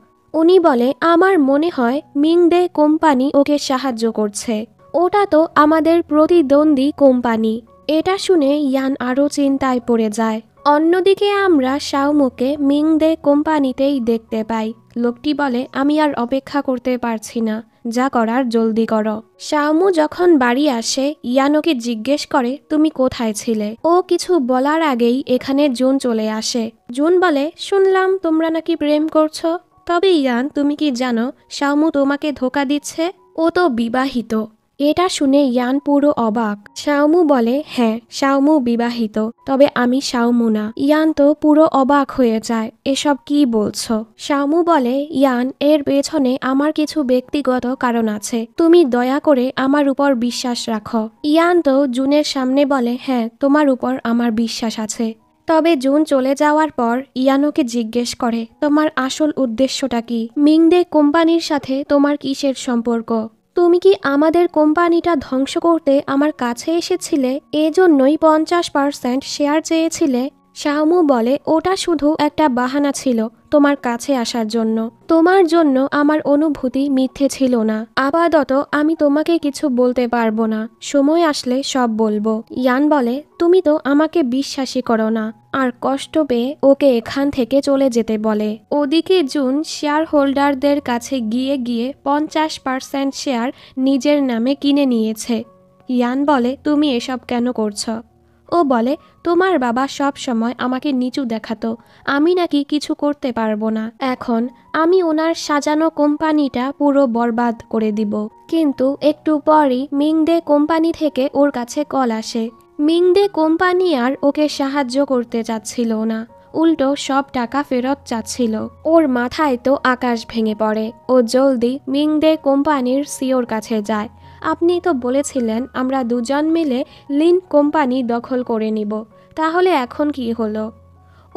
উনি বলে আমার মনে হয় মিংদে কোম্পানি ওকে সাহায্য করছে ওটা তো আমাদের প্রতিদ্বন্দ্বী কোম্পানি এটা শুনে ইয়ান আরও চিন্তায় পড়ে যায় অন্যদিকে আমরা শাওমুকে মিংদে কোম্পানিতেই দেখতে পাই লোকটি বলে আমি আর অপেক্ষা করতে পারছি না যা করার জলদি কর শাওমু যখন বাড়ি আসে ইয়ানোকে জিজ্ঞেস করে তুমি কোথায় ছিলে ও কিছু বলার আগেই এখানে জুন চলে আসে জুন বলে শুনলাম তোমরা নাকি প্রেম করছো তবে ইয়ান তুমি কি জানো শাওমু তোমাকে ধোকা দিচ্ছে ও তো বিবাহিত এটা শুনে ইয়ান পুরো অবাক শাওমু বলে হ্যাঁ শাওমু বিবাহিত তবে আমি শাওমু না ইয়ান তো পুরো অবাক হয়ে যায় এসব কি বলছো শাওমু বলে ইয়ান এর পেছনে আমার কিছু ব্যক্তিগত কারণ আছে তুমি দয়া করে আমার উপর বিশ্বাস রাখো ইয়ান তো জুনের সামনে বলে হ্যাঁ তোমার উপর আমার বিশ্বাস আছে তবে জুন চলে যাওয়ার পর ইয়ানোকে জিজ্ঞেস করে তোমার আসল উদ্দেশ্যটা কি মিংদে কোম্পানির সাথে তোমার কিসের সম্পর্ক তুমি কি আমাদের কোম্পানিটা ধ্বংস করতে আমার কাছে এসেছিলে এজন্যই পঞ্চাশ পার্সেন্ট শেয়ার চেয়েছিলে শাহমু বলে ওটা শুধু একটা বাহানা ছিল তোমার কাছে আসার জন্য তোমার জন্য আমার অনুভূতি মিথ্যে ছিল না আপাতত আমি তোমাকে কিছু বলতে পারবো না সময় আসলে সব বলবো ইয়ান বলে তুমি তো আমাকে বিশ্বাসই করো না আর কষ্ট পেয়ে ওকে এখান থেকে চলে যেতে বলে ওদিকে জুন শেয়ার হোল্ডারদের কাছে গিয়ে গিয়ে পঞ্চাশ পার্সেন্ট শেয়ার নিজের নামে কিনে নিয়েছে ইয়ান বলে তুমি এসব কেন করছো ও বলে তোমার বাবা সব সময় আমাকে নিচু দেখাতো আমি নাকি কিছু করতে পারবো না এখন আমি ওনার সাজানো কোম্পানিটা পুরো বরবাদ করে দিব কিন্তু একটু পরই মিংদে কোম্পানি থেকে ওর কাছে কল আসে মিংদে কোম্পানি আর ওকে সাহায্য করতে চাচ্ছিল না উল্টো সব টাকা ফেরত চাচ্ছিল ওর মাথায় তো আকাশ ভেঙে পড়ে ও জলদি মিংদে কোম্পানির সিওর কাছে যায় আপনি তো বলেছিলেন আমরা দুজন মিলে লিন কোম্পানি দখল করে নিব তাহলে এখন কি হলো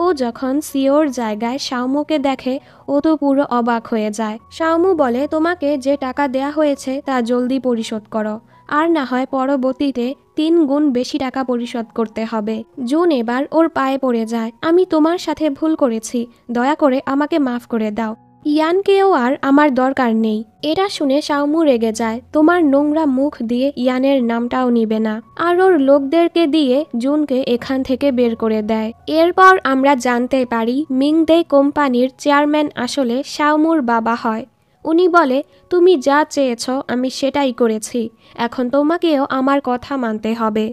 ও যখন সিওর জায়গায় শাওমুকে দেখে ও তো পুরো অবাক হয়ে যায় শাওমু বলে তোমাকে যে টাকা দেয়া হয়েছে তা জলদি পরিশোধ করো আর না হয় পরবর্তীতে তিন গুণ বেশি টাকা পরিশোধ করতে হবে জুন এবার ওর পায়ে পড়ে যায় আমি তোমার সাথে ভুল করেছি দয়া করে আমাকে মাফ করে দাও ইয়ানকেও আর আমার দরকার নেই এটা শুনে শাওমু রেগে যায় তোমার নোংরা মুখ দিয়ে ইয়ানের নামটাও নিবে না আর ওর লোকদেরকে দিয়ে জুনকে এখান থেকে বের করে দেয় এরপর আমরা জানতে পারি মিংদে কোম্পানির চেয়ারম্যান আসলে শাওমুর বাবা হয় উনি বলে তুমি যা চেয়েছ আমি সেটাই করেছি এখন তোমাকেও আমার কথা মানতে হবে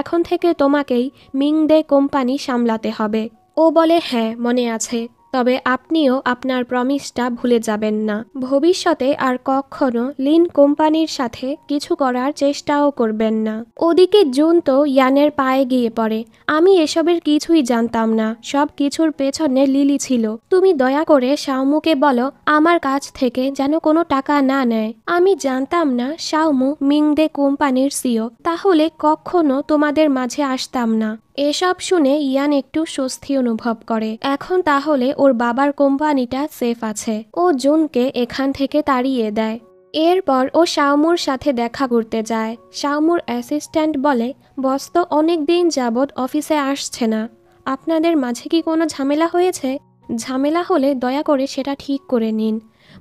এখন থেকে তোমাকেই মিংদে কোম্পানি সামলাতে হবে ও বলে হ্যাঁ মনে আছে তবে আপনিও আপনার প্রমিসটা ভুলে যাবেন না ভবিষ্যতে আর কখনো লিন কোম্পানির সাথে কিছু করার চেষ্টাও করবেন না ওদিকে জুন তো ইয়ানের পায়ে গিয়ে পড়ে আমি এসবের কিছুই জানতাম না সব কিছুর পেছনে লিলি ছিল তুমি দয়া করে শাওমুকে বলো আমার কাছ থেকে যেন কোনো টাকা না নেয় আমি জানতাম না শাওমু মিংদে কোম্পানির সিও তাহলে কখনো তোমাদের মাঝে আসতাম না এসব শুনে ইয়ান একটু স্বস্তি অনুভব করে এখন তাহলে ওর বাবার কোম্পানিটা সেফ আছে ও জুনকে এখান থেকে তাড়িয়ে দেয় এরপর ও শাওমুর সাথে দেখা করতে যায় শাওমুর অ্যাসিস্ট্যান্ট বলে বস তো অনেক দিন যাবৎ অফিসে আসছে না আপনাদের মাঝে কি কোনো ঝামেলা হয়েছে ঝামেলা হলে দয়া করে সেটা ঠিক করে নিন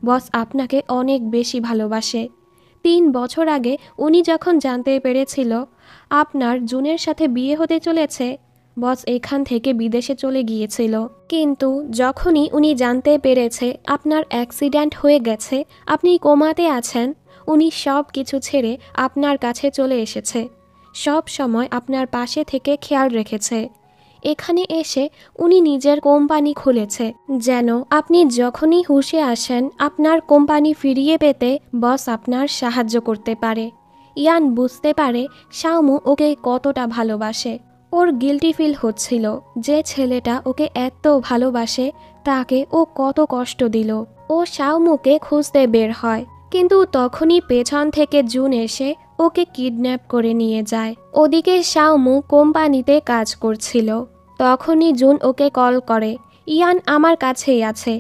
বস আপনাকে অনেক বেশি ভালোবাসে তিন বছর আগে উনি যখন জানতে পেরেছিল আপনার জুনের সাথে বিয়ে হতে চলেছে বস এখান থেকে বিদেশে চলে গিয়েছিল কিন্তু যখনই উনি জানতে পেরেছে আপনার অ্যাক্সিডেন্ট হয়ে গেছে আপনি কোমাতে আছেন উনি সব কিছু ছেড়ে আপনার কাছে চলে এসেছে সব সময় আপনার পাশে থেকে খেয়াল রেখেছে এখানে এসে উনি নিজের কোম্পানি খুলেছে যেন আপনি যখনই হুশে আসেন আপনার কোম্পানি ফিরিয়ে পেতে বস আপনার সাহায্য করতে পারে ইয়ান বুঝতে পারে শাওমু ওকে কতটা ভালোবাসে ওর গিলটি ফিল হচ্ছিল যে ছেলেটা ওকে এত ভালোবাসে তাকে ও কত কষ্ট দিল ও শাওমুকে খুঁজতে বের হয় কিন্তু তখনই পেছন থেকে জুন এসে ওকে কিডন্যাপ করে নিয়ে যায় ওদিকে শাওমু কোম্পানিতে কাজ করছিল তখনই জুন ওকে কল করে ইয়ান আমার কাছেই আছে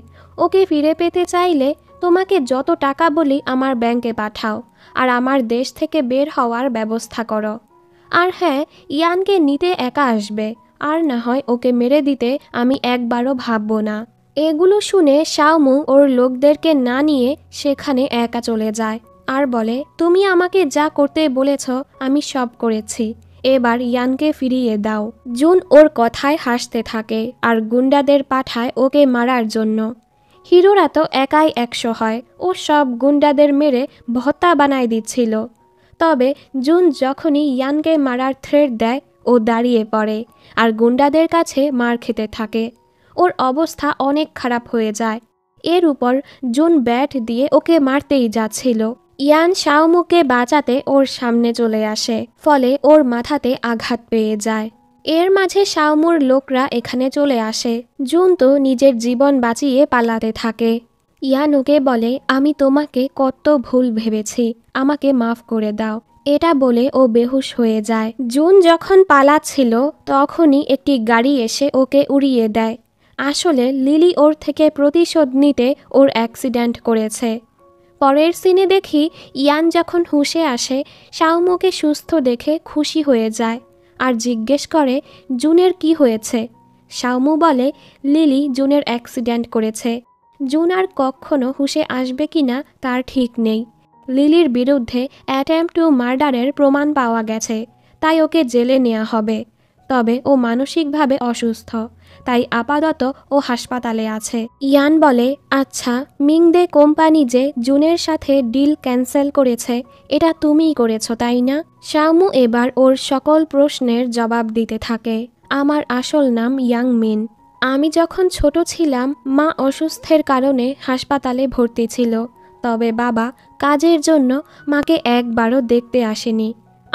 ওকে ফিরে পেতে চাইলে তোমাকে যত টাকা বলি আমার ব্যাংকে পাঠাও আর আমার দেশ থেকে বের হওয়ার ব্যবস্থা করো আর হ্যাঁ ইয়ানকে নিতে একা আসবে আর না হয় ওকে মেরে দিতে আমি একবারও ভাবব না এগুলো শুনে শাওমু ওর লোকদেরকে না নিয়ে সেখানে একা চলে যায় আর বলে তুমি আমাকে যা করতে বলেছ আমি সব করেছি এবার ইয়ানকে ফিরিয়ে দাও জুন ওর কথায় হাসতে থাকে আর গুন্ডাদের পাঠায় ওকে মারার জন্য হিরোরা তো একাই একশো হয় ও সব গুন্ডাদের মেরে ভত্তা বানায় দিচ্ছিল তবে জুন যখনই ইয়ানকে মারার থ্রেড দেয় ও দাঁড়িয়ে পড়ে আর গুন্ডাদের কাছে মার খেতে থাকে ওর অবস্থা অনেক খারাপ হয়ে যায় এর উপর জুন ব্যাট দিয়ে ওকে মারতেই যাচ্ছিল ইয়ান শাওমুকে বাঁচাতে ওর সামনে চলে আসে ফলে ওর মাথাতে আঘাত পেয়ে যায় এর মাঝে শাওমুর লোকরা এখানে চলে আসে জুন তো নিজের জীবন বাঁচিয়ে পালাতে থাকে ইয়ানুকে বলে আমি তোমাকে কত ভুল ভেবেছি আমাকে মাফ করে দাও এটা বলে ও বেহুশ হয়ে যায় জুন যখন পালাচ্ছিল তখনই একটি গাড়ি এসে ওকে উড়িয়ে দেয় আসলে লিলি ওর থেকে প্রতিশোধ নিতে ওর অ্যাক্সিডেন্ট করেছে পরের সিনে দেখি ইয়ান যখন হুঁশে আসে শাওমুকে সুস্থ দেখে খুশি হয়ে যায় আর জিজ্ঞেস করে জুনের কি হয়েছে শাওমু বলে লিলি জুনের অ্যাক্সিডেন্ট করেছে জুন আর কখনো হুশে আসবে কি না তার ঠিক নেই লিলির বিরুদ্ধে অ্যাটেম্প টু মার্ডারের প্রমাণ পাওয়া গেছে তাই ওকে জেলে নেওয়া হবে তবে ও মানসিকভাবে অসুস্থ তাই আপাতত ও হাসপাতালে আছে ইয়ান বলে আচ্ছা মিংদে কোম্পানি যে জুনের সাথে ডিল ক্যান্সেল করেছে এটা তুমিই করেছ তাই না শামু এবার ওর সকল প্রশ্নের জবাব দিতে থাকে আমার আসল নাম ইয়াং মিন আমি যখন ছোট ছিলাম মা অসুস্থের কারণে হাসপাতালে ভর্তি ছিল তবে বাবা কাজের জন্য মাকে একবারও দেখতে আসেনি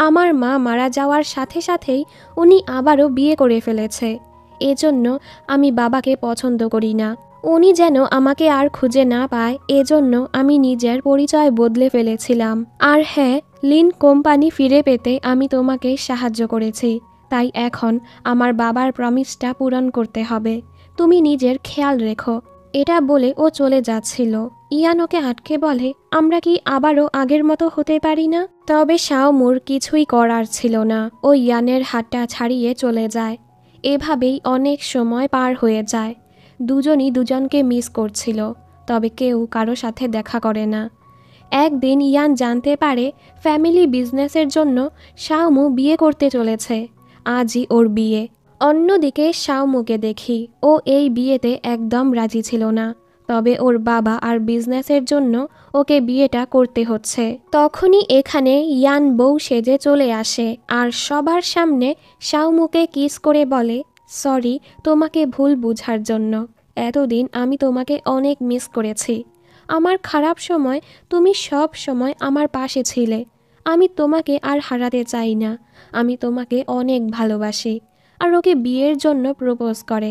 আমার মা মারা যাওয়ার সাথে সাথেই উনি আবারও বিয়ে করে ফেলেছে এজন্য আমি বাবাকে পছন্দ করি না উনি যেন আমাকে আর খুঁজে না পায় এজন্য আমি নিজের পরিচয় বদলে ফেলেছিলাম আর হ্যাঁ লিন কোম্পানি ফিরে পেতে আমি তোমাকে সাহায্য করেছি তাই এখন আমার বাবার প্রমিসটা পূরণ করতে হবে তুমি নিজের খেয়াল রেখো এটা বলে ও চলে যাচ্ছিল ইয়ান ওকে আটকে বলে আমরা কি আবারও আগের মতো হতে পারি না তবে শাওমুর কিছুই করার ছিল না ও ইয়ানের হাতটা ছাড়িয়ে চলে যায় এভাবেই অনেক সময় পার হয়ে যায় দুজনই দুজনকে মিস করছিল তবে কেউ কারো সাথে দেখা করে না একদিন ইয়ান জানতে পারে ফ্যামিলি বিজনেসের জন্য শাওমু বিয়ে করতে চলেছে আজই ওর বিয়ে অন্যদিকে শাওমুকে দেখি ও এই বিয়েতে একদম রাজি ছিল না তবে ওর বাবা আর বিজনেসের জন্য ওকে বিয়েটা করতে হচ্ছে তখনই এখানে ইয়ান বউ সেজে চলে আসে আর সবার সামনে শাওমুকে কিস করে বলে সরি তোমাকে ভুল বুঝার জন্য এতদিন আমি তোমাকে অনেক মিস করেছি আমার খারাপ সময় তুমি সব সময় আমার পাশে ছিলে আমি তোমাকে আর হারাতে চাই না আমি তোমাকে অনেক ভালোবাসি আর ওকে বিয়ের জন্য প্রপোজ করে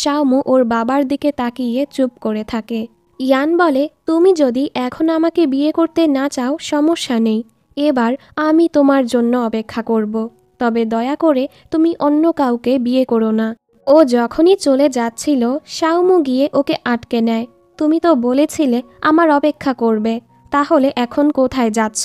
শাওমু ওর বাবার দিকে তাকিয়ে চুপ করে থাকে ইয়ান বলে তুমি যদি এখন আমাকে বিয়ে করতে না চাও সমস্যা নেই এবার আমি তোমার জন্য অপেক্ষা করব। তবে দয়া করে তুমি অন্য কাউকে বিয়ে করো না ও যখনই চলে যাচ্ছিল শাওমু গিয়ে ওকে আটকে নেয় তুমি তো বলেছিলে আমার অপেক্ষা করবে তাহলে এখন কোথায় যাচ্ছ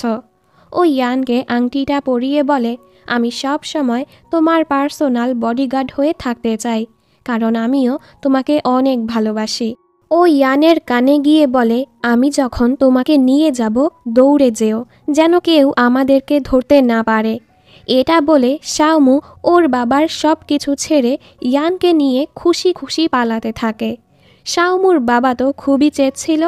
ও ইয়ানকে আংটিটা পরিয়ে বলে আমি সব সময় তোমার পার্সোনাল বডিগার্ড হয়ে থাকতে চাই কারণ আমিও তোমাকে অনেক ভালোবাসি ও ইয়ানের কানে গিয়ে বলে আমি যখন তোমাকে নিয়ে যাব দৌড়ে যেও যেন কেউ আমাদেরকে ধরতে না পারে এটা বলে শাওমু ওর বাবার সব কিছু ছেড়ে ইয়ানকে নিয়ে খুশি খুশি পালাতে থাকে শাওমুর বাবা তো খুবই চেয়েছিল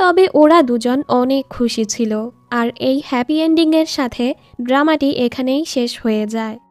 তবে ওরা দুজন অনেক খুশি ছিল আর এই হ্যাপি এন্ডিংয়ের সাথে ড্রামাটি এখানেই শেষ হয়ে যায়